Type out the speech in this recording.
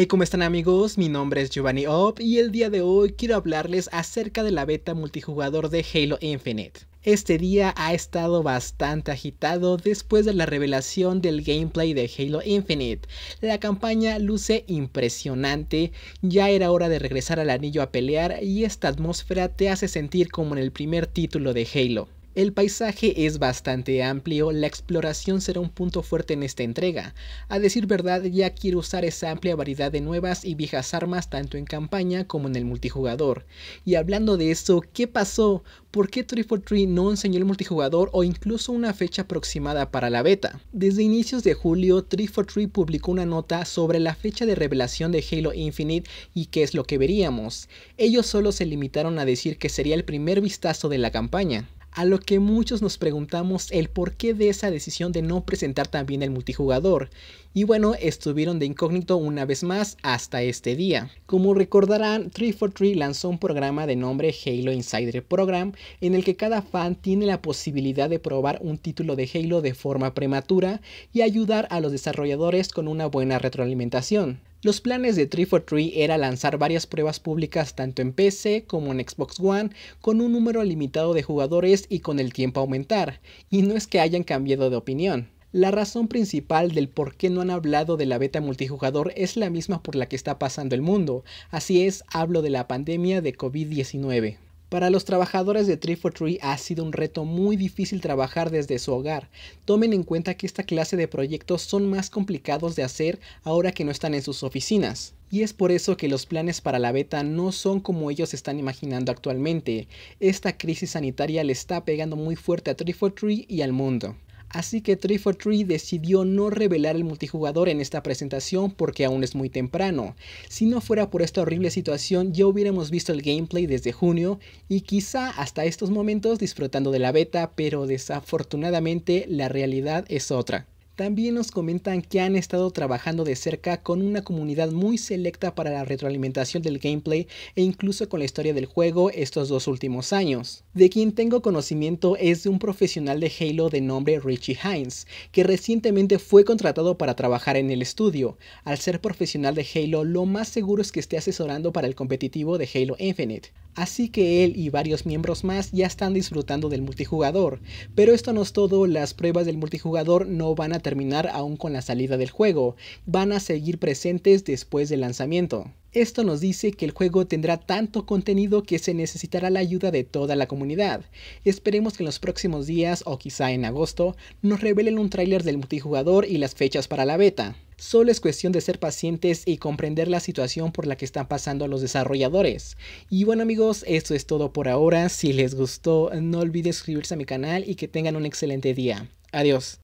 Hey, ¿cómo están amigos? Mi nombre es Giovanni Op y el día de hoy quiero hablarles acerca de la beta multijugador de Halo Infinite. Este día ha estado bastante agitado después de la revelación del gameplay de Halo Infinite. La campaña luce impresionante, ya era hora de regresar al anillo a pelear y esta atmósfera te hace sentir como en el primer título de Halo. El paisaje es bastante amplio, la exploración será un punto fuerte en esta entrega. A decir verdad, ya quiero usar esa amplia variedad de nuevas y viejas armas tanto en campaña como en el multijugador. Y hablando de eso, ¿qué pasó? ¿Por qué 343 no enseñó el multijugador o incluso una fecha aproximada para la beta? Desde inicios de julio, 343 publicó una nota sobre la fecha de revelación de Halo Infinite y qué es lo que veríamos. Ellos solo se limitaron a decir que sería el primer vistazo de la campaña a lo que muchos nos preguntamos el porqué de esa decisión de no presentar también el multijugador. Y bueno, estuvieron de incógnito una vez más hasta este día. Como recordarán, 343 lanzó un programa de nombre Halo Insider Program, en el que cada fan tiene la posibilidad de probar un título de Halo de forma prematura y ayudar a los desarrolladores con una buena retroalimentación. Los planes de 343 era lanzar varias pruebas públicas tanto en PC como en Xbox One con un número limitado de jugadores y con el tiempo aumentar, y no es que hayan cambiado de opinión. La razón principal del por qué no han hablado de la beta multijugador es la misma por la que está pasando el mundo, así es, hablo de la pandemia de COVID-19. Para los trabajadores de Tree ha sido un reto muy difícil trabajar desde su hogar. Tomen en cuenta que esta clase de proyectos son más complicados de hacer ahora que no están en sus oficinas. Y es por eso que los planes para la beta no son como ellos están imaginando actualmente. Esta crisis sanitaria le está pegando muy fuerte a Tree y al mundo así que 343 decidió no revelar el multijugador en esta presentación porque aún es muy temprano. Si no fuera por esta horrible situación ya hubiéramos visto el gameplay desde junio y quizá hasta estos momentos disfrutando de la beta, pero desafortunadamente la realidad es otra. También nos comentan que han estado trabajando de cerca con una comunidad muy selecta para la retroalimentación del gameplay e incluso con la historia del juego estos dos últimos años. De quien tengo conocimiento es de un profesional de Halo de nombre Richie Hines, que recientemente fue contratado para trabajar en el estudio. Al ser profesional de Halo, lo más seguro es que esté asesorando para el competitivo de Halo Infinite. Así que él y varios miembros más ya están disfrutando del multijugador, pero esto no es todo, las pruebas del multijugador no van a terminar aún con la salida del juego, van a seguir presentes después del lanzamiento. Esto nos dice que el juego tendrá tanto contenido que se necesitará la ayuda de toda la comunidad. Esperemos que en los próximos días o quizá en agosto nos revelen un tráiler del multijugador y las fechas para la beta. Solo es cuestión de ser pacientes y comprender la situación por la que están pasando los desarrolladores. Y bueno amigos, esto es todo por ahora. Si les gustó, no olviden suscribirse a mi canal y que tengan un excelente día. Adiós.